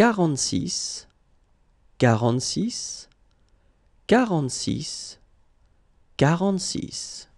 quarante-six, quarante-six, quarante-six, quarante-six.